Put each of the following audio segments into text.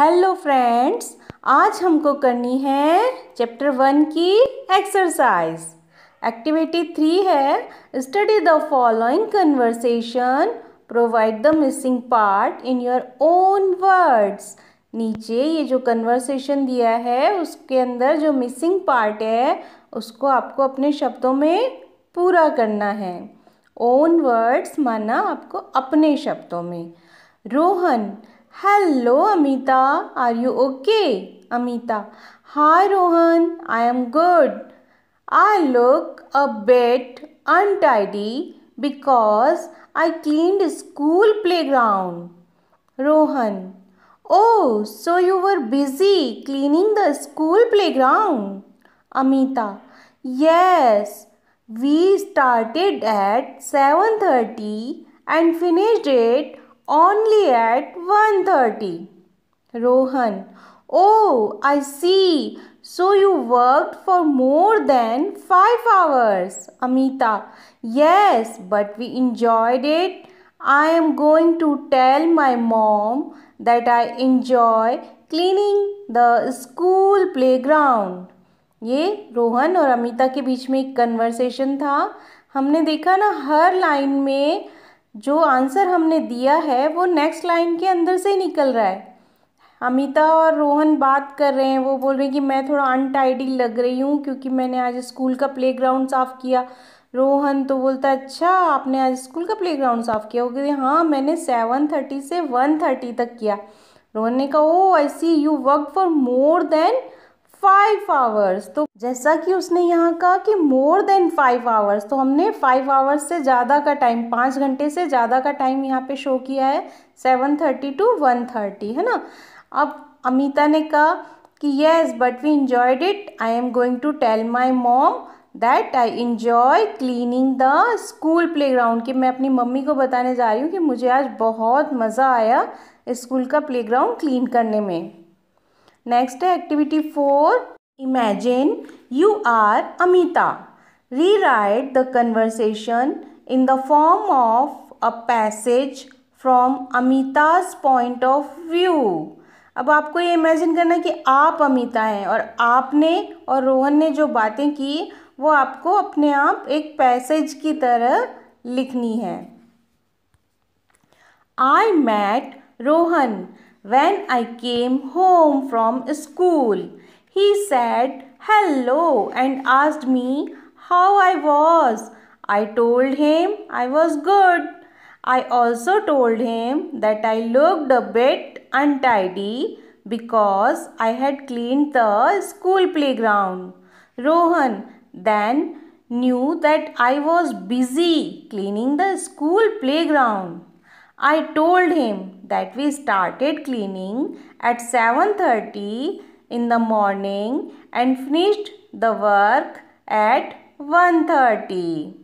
Hello friends आज हमको करनी है चैप्टर वन की एक्सरसाइज एक्टिविटी थ्री है study the following conversation provide the missing part in your own words नीचे ये जो कन्वर्सेशन दिया है उसके अंदर जो मिसिंग पार्ट है उसको आपको अपने शब्दों में पूरा करना है ओन वर्ड्स माना आपको अपने शब्दों में Rohan Hello Amita, are you okay? Amita, hi Rohan, I am good. I look a bit untidy because I cleaned school playground. Rohan, oh, so you were busy cleaning the school playground. Amita, yes, we started at 7:30 and finished it only at 1.30. Rohan, oh, I see. So you worked for more than 5 hours. Amita, yes, but we enjoyed it. I am going to tell my mom that I enjoy cleaning the school playground. ye rohan aur amita ke beech mein ek conversation tha हमने देखा ना हर line में जो answer हमने दिया है वो next line के अंदर से ही निकल रहा है अमिता और रोहन बात कर रहे हैं वो बोल रहे हैं कि मैं थोड़ा अनटाइडी लग रही हूँ क्योंकि मैंने आज स्कूल का प्लेग्राउंड साफ़ किया रोहन तो बोलता है अच्छा आपने आज स्कूल का प्लेग्राउंड साफ़ किया वो कहते हाँ मैंने सेवन थर्टी से वन थर्टी तक किया रोहन ने कहा oh I see you work for more than five hours तो जैसा कि उसने यहाँ कहा कि मोर देन फाइव आवर्स तो हमने फाइव आवर्स से ज़्यादा का टाइम पाँच घंटे से ज़्यादा का टाइम यहाँ पे शो किया है seven thirty to one thirty है ना अब अमिता ने कहा कि yes but we enjoyed it I am going to tell my mom that I enjoy cleaning the school playground कि मैं अपनी मम्मी को बताने जा रही हूँ कि मुझे आज बहुत मज़ा आया स्कूल का प्ले ग्राउंड क्लीन करने में नेक्स्ट है activity four imagine you are Amita rewrite the conversation in the form of a passage from Amita's point of view अब आपको ये इमेजिन करना है कि आप अमिता हैं और आपने और रोहन ने जो बातें की वो आपको अपने आप एक पैसेज की तरह लिखनी है I met Rohan when I came home from school. He said hello and asked me how I was. I told him I was good. I also told him that I looked a bit untidy because I had cleaned the school playground. Rohan then knew that I was busy cleaning the school playground. I told him that we started cleaning at 7.30 in the morning and finished the work at 1.30.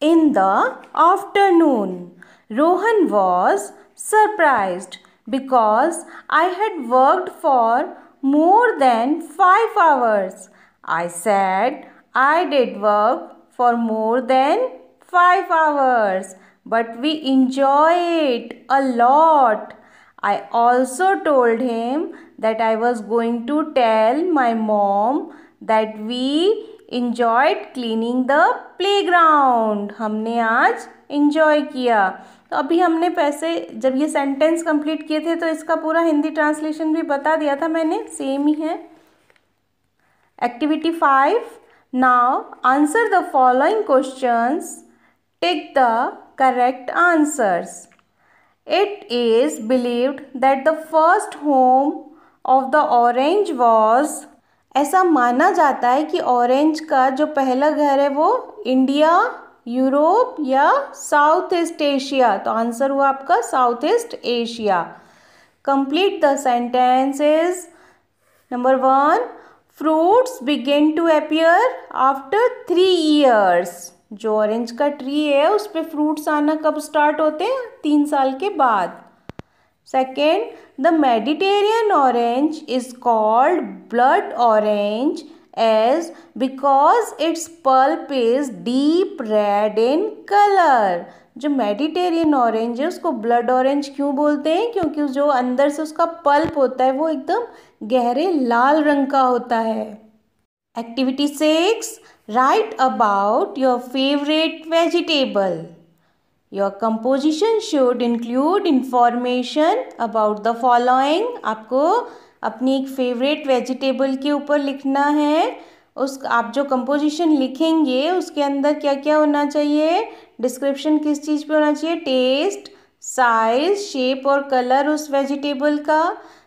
In the afternoon, Rohan was surprised because I had worked for more than 5 hours. I said I did work for more than 5 hours but we enjoy it a lot. I also told him that I was going to tell my mom that we enjoyed cleaning the playground. humne aaj enjoy kiya तो अभी हमने पैसे जब ये sentence complete किए थे तो इसका पूरा हिंदी ट्रांसलेशन भी बता दिया था मैंने सेम ही है activity five now answer the following questions take the correct answers. It is believed that the first home of the orange was. ऐसा माना जाता है कि ऑरेंज का जो पहला घर है वो इंडिया यूरोप या साउथ ईस्ट एशिया तो आंसर हुआ आपका south east Asia complete the sentence is number one fruits begin to appear after three years जो ऑरेंज का ट्री है उस पर फ्रूट्स आना कब स्टार्ट होते हैं तीन साल के बाद second the Mediterranean orange is called blood orange as because its pulp is deep red in colour जो मेडिटेरियन ऑरेंज है उसको ब्लड ऑरेंज क्यों बोलते हैं क्योंकि जो अंदर से उसका पल्प होता है वो एकदम गहरे लाल रंग का होता है activity six Write about your favorite vegetable. Your composition should include information about the following. आपको अपनी एक फेवरेट वेजिटेबल के ऊपर लिखना है उस आप जो कंपोजिशन लिखेंगे उसके अंदर क्या क्या होना चाहिए डिस्क्रिप्शन किस चीज़ पे होना चाहिए टेस्ट साइज शेप और कलर उस वेजिटेबल का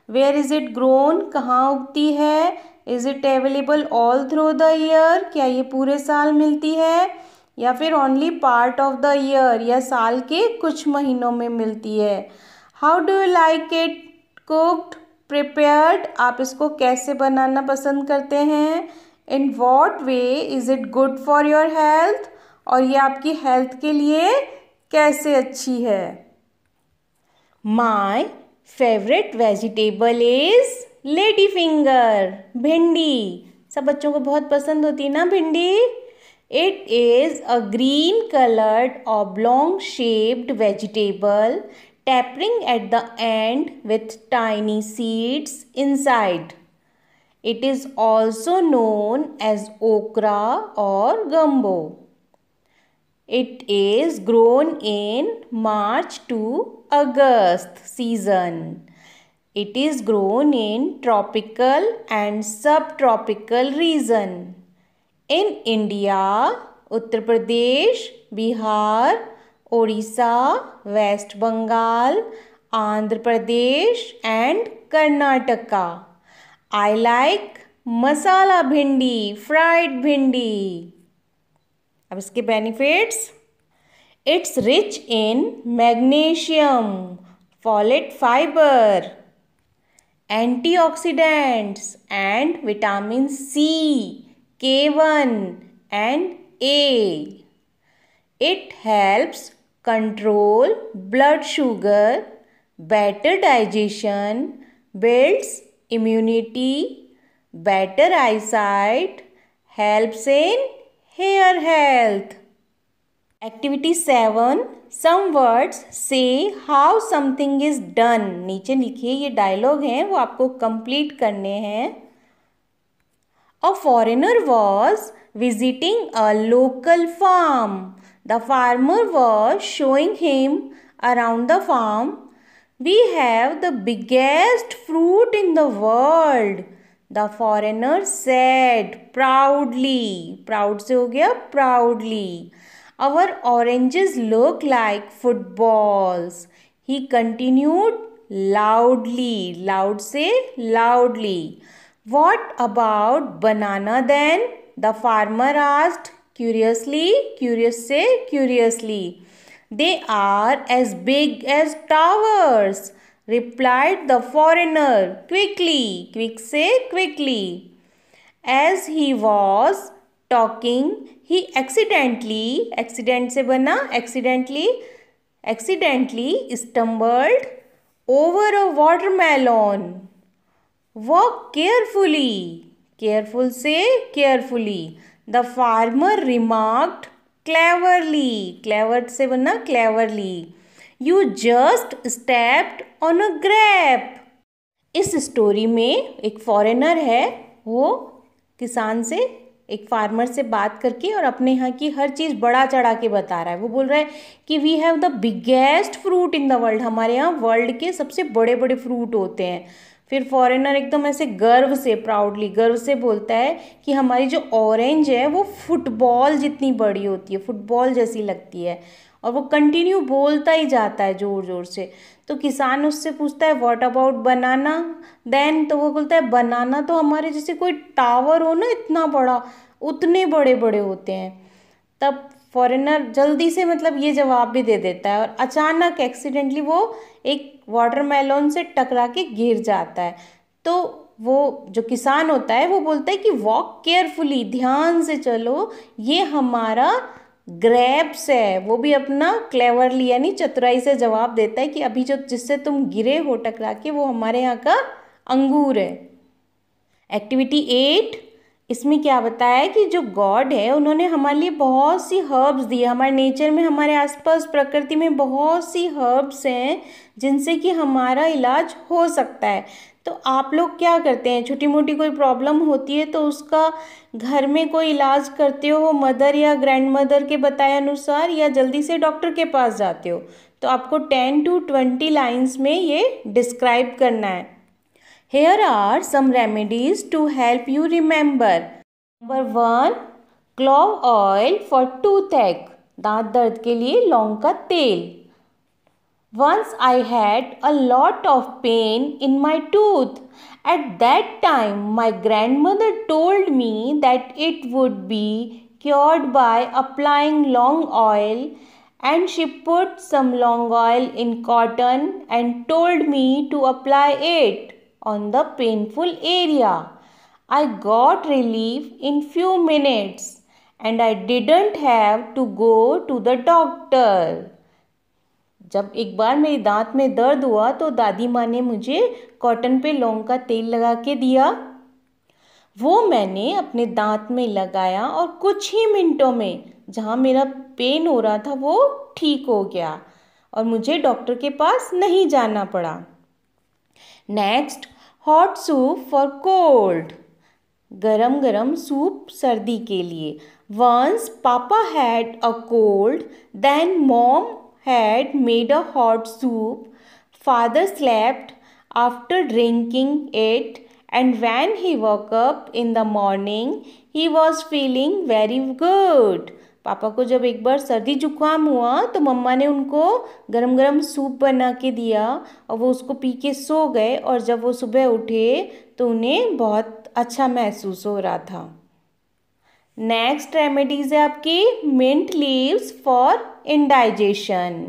वेयर इज़ इट ग्रोन कहाँ उगती है is it available all through the year क्या ये पूरे साल मिलती है या फिर only part of the year या साल के कुछ महीनों में मिलती है how do you like it cooked prepared आप इसको कैसे बनाना पसंद करते हैं in what way is it good for your health और ये आपकी हेल्थ के लिए कैसे अच्छी है my favourite vegetable is lady finger भिंडी सब बच्चों को बहुत पसंद होती है ना bhindi it is a green coloured oblong shaped vegetable tapering at the end with tiny seeds inside it is also known as okra और gumbo it is grown in March to August season It is grown in tropical and subtropical region. In India, Uttar Pradesh, Bihar, Orissa, West Bengal, Andhra Pradesh and Karnataka. I like masala bhindi fried bhindi अब इसके benefits it's rich in magnesium folate fibre antioxidants and vitamin C, K1 and A. It helps control blood sugar, better digestion, builds immunity, better eyesight, helps in hair health. Activity seven some words से how something is done नीचे लिखिए ये dialogue हैं वो आपको complete करने हैं a foreigner was visiting a local farm the farmer was showing him around the farm we have the biggest fruit in the world the foreigner said proudly proudly से हो गया proudly Our oranges look like footballs. He continued loudly. Loud say loudly. What about banana then? The farmer asked curiously. Curious say curiously. They are as big as towers, replied the foreigner. Quickly, quick say quickly. As he was talking, he accidentally accident से बना accidentally accidentally stumbled over a watermelon walk carefully careful से carefully the farmer remarked cleverly clever से बना cleverly you just stepped on a grape इस story में एक foreigner है वो किसान से एक फार्मर से बात करके और अपने यहाँ की हर चीज़ बड़ा चढ़ा के बता रहा है वो बोल रहा है कि we have the biggest fruit in the world हमारे यहाँ वर्ल्ड के सबसे बड़े बड़े फ्रूट होते हैं फिर फॉरेनर एकदम ऐसे गर्व से प्राउडली गर्व से बोलता है कि हमारी जो ऑरेंज है वो फुटबॉल जितनी बड़ी होती है फुटबॉल जैसी लगती है और वो कंटिन्यू बोलता ही जाता है ज़ोर ज़ोर से तो किसान उससे पूछता है व्हाट अबाउट बनाना देन तो वो बोलता है बनाना तो हमारे जैसे कोई टावर हो ना इतना बड़ा उतने बड़े बड़े होते हैं तब फॉरेनर जल्दी से मतलब ये जवाब भी दे देता है और अचानक एक्सीडेंटली वो एक वाटरमेलन से टकरा के गिर जाता है तो वो जो किसान होता है वो बोलता है कि वॉक केयरफुली ध्यान से चलो ये हमारा ग्रैब्स है वो भी अपना क्लेवरली यानी चतुराई से जवाब देता है कि अभी जो जिससे तुम गिरे हो टकरा के वो हमारे यहाँ का अंगूर है एक्टिविटी एट इसमें क्या बताया कि जो गॉड है उन्होंने हमारे लिए बहुत सी हर्ब्स दी हमारे नेचर में हमारे आसपास प्रकृति में बहुत सी हर्ब्स हैं जिनसे कि हमारा इलाज हो सकता है तो आप लोग क्या करते हैं छोटी मोटी कोई प्रॉब्लम होती है तो उसका घर में कोई इलाज करते हो मदर या ग्रैंड मदर के बताए अनुसार या जल्दी से डॉक्टर के पास जाते हो तो आपको टेन टू ट्वेंटी लाइन्स में ये डिस्क्राइब करना है Here are some remedies to help you remember. Number one, clove oil for toothache. दांत दर्द के लिए लौंग का तेल Once I had a lot of pain in my tooth. At that time, my grandmother told me that it would be cured by applying long oil and she put some long oil in cotton and told me to apply it. on the painful area. I got relief in few minutes and I didn't have to go to the doctor. जब एक बार मेरे दांत में दर्द हुआ तो दादी माँ ने मुझे कॉटन पे लौंग का तेल लगा के दिया वो मैंने अपने दांत में लगाया और कुछ ही मिनटों में जहाँ मेरा पेन हो रहा था वो ठीक हो गया और मुझे डॉक्टर के पास नहीं जाना पड़ा next Hot soup for cold. गरम गरम सूप सर्दी के लिए once papa had a cold then mom had made a hot soup father slept after drinking it and when he woke up in the morning he was feeling very good पापा को जब एक बार सर्दी जुकाम हुआ तो मम्मा ने उनको गरम गरम सूप बना के दिया और वो उसको पी के सो गए और जब वो सुबह उठे तो उन्हें बहुत अच्छा महसूस हो रहा था नेक्स्ट रेमेडीज़ है आपकी mint leaves for indigestion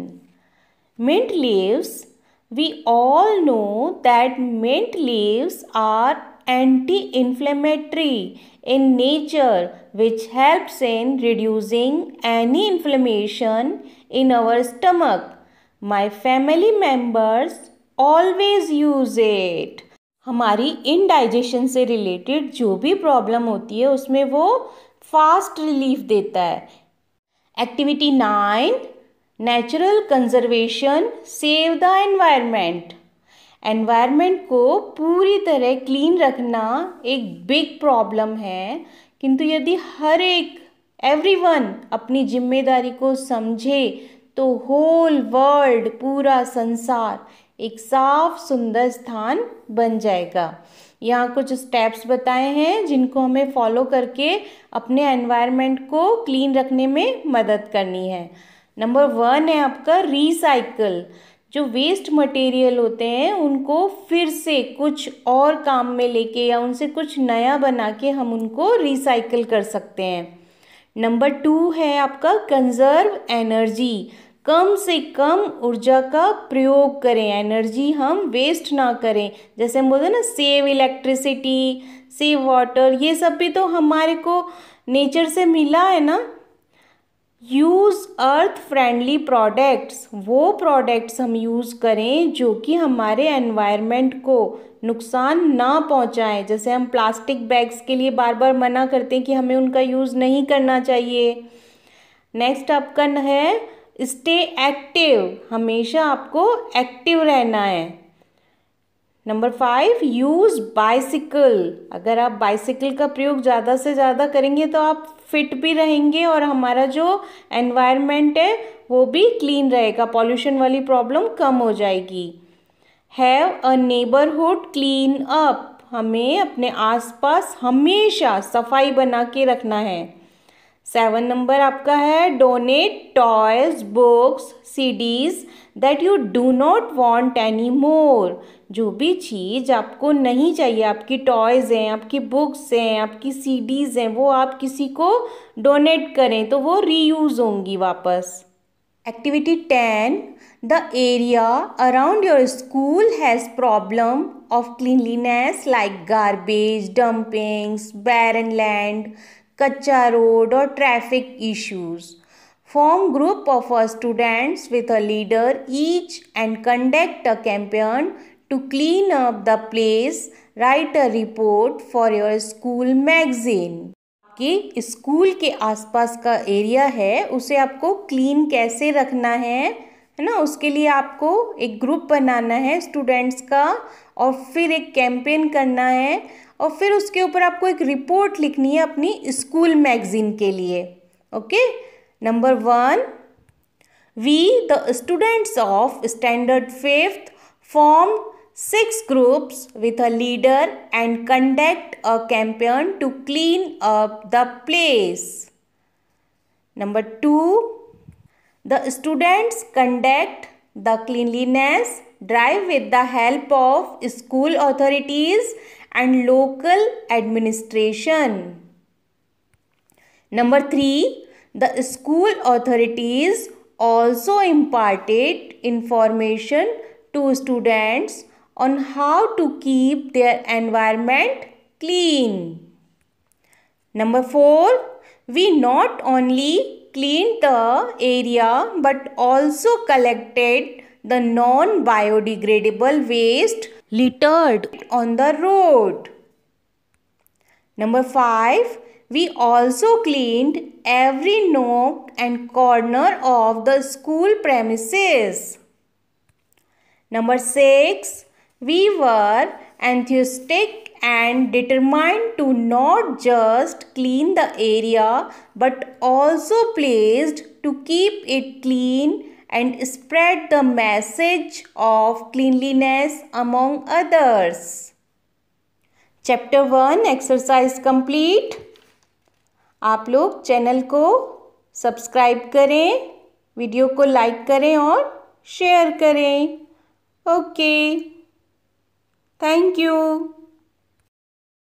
mint leaves we all know that mint leaves are anti inflammatory in nature which helps in reducing any inflammation in our stomach. My family members always use it. हमारी indigestion से related जो भी problem होती है उसमें वो fast relief देता है activity nine natural conservation save the environment environment को पूरी तरह क्लीन रखना एक बिग प्रॉब्लम है किंतु यदि हर एक एवरीवन अपनी जिम्मेदारी को समझे तो होल वर्ल्ड पूरा संसार एक साफ सुंदर स्थान बन जाएगा यहाँ कुछ स्टेप्स बताए हैं जिनको हमें फॉलो करके अपने एनवायरनमेंट को क्लीन रखने में मदद करनी है नंबर वन है आपका रिसाइकल जो वेस्ट मटेरियल होते हैं उनको फिर से कुछ और काम में लेके या उनसे कुछ नया बना के हम उनको रिसाइकल कर सकते हैं नंबर टू है आपका कंजर्व एनर्जी कम से कम ऊर्जा का प्रयोग करें एनर्जी हम वेस्ट ना करें जैसे हम बोलते हैं ना सेव इलेक्ट्रिसिटी सेव वाटर ये सब भी तो हमारे को नेचर से मिला है ना यूज़ अर्थ फ्रेंडली प्रोडक्ट्स वो प्रोडक्ट्स हम यूज़ करें जो कि हमारे एनवायरनमेंट को नुकसान ना पहुंचाएं जैसे हम प्लास्टिक बैग्स के लिए बार बार मना करते हैं कि हमें उनका यूज़ नहीं करना चाहिए नेक्स्ट आपका है स्टे एक्टिव हमेशा आपको एक्टिव रहना है नंबर फाइव यूज़ बाइसिकल अगर आप बाइसिकल का प्रयोग ज़्यादा से ज़्यादा करेंगे तो आप फिट भी रहेंगे और हमारा जो एनवायरनमेंट है वो भी क्लीन रहेगा पॉल्यूशन वाली प्रॉब्लम कम हो जाएगी have a neighbourhood clean up हमें अपने आसपास हमेशा सफाई बना के रखना है सेवन नंबर आपका है donate toys books CDs that you do not want any more जो भी चीज़ आपको नहीं चाहिए आपकी टॉयज़ हैं आपकी बुक्स हैं आपकी सीडीज़ हैं वो आप किसी को डोनेट करें तो वो रीयूज़ होंगी वापस activity ten the area around your school has problem of cleanliness like garbage dumpings barren land kachcha road और traffic issues form group of a students with a leader each and conduct a campaign to clean up the place write a report for your school magazine कि school के आसपास का area है उसे आपको clean कैसे रखना है है ना उसके लिए आपको एक ग्रुप बनाना है स्टूडेंट्स का और फिर एक कैंपेन करना है और फिर उसके ऊपर आपको एक रिपोर्ट लिखनी है अपनी स्कूल मैगजीन के लिए okay number one we the students of standard fifth form six groups with a leader and conduct a campaign to clean up the place number two the students conduct the cleanliness drive with the help of school authorities and local administration. Number 3. The school authorities also imparted information to students on how to keep their environment clean. Number 4. We not only cleaned the area but also collected the non-biodegradable waste littered on the road. Number 5. We also cleaned every nook and corner of the school premises. Number 6. We were enthusiastic and determined to not just clean the area but also placed to keep it clean and spread the message of cleanliness among others. Chapter 1 Exercise Complete आप लोग channel को subscribe करें video को like करें और share करें okay thank you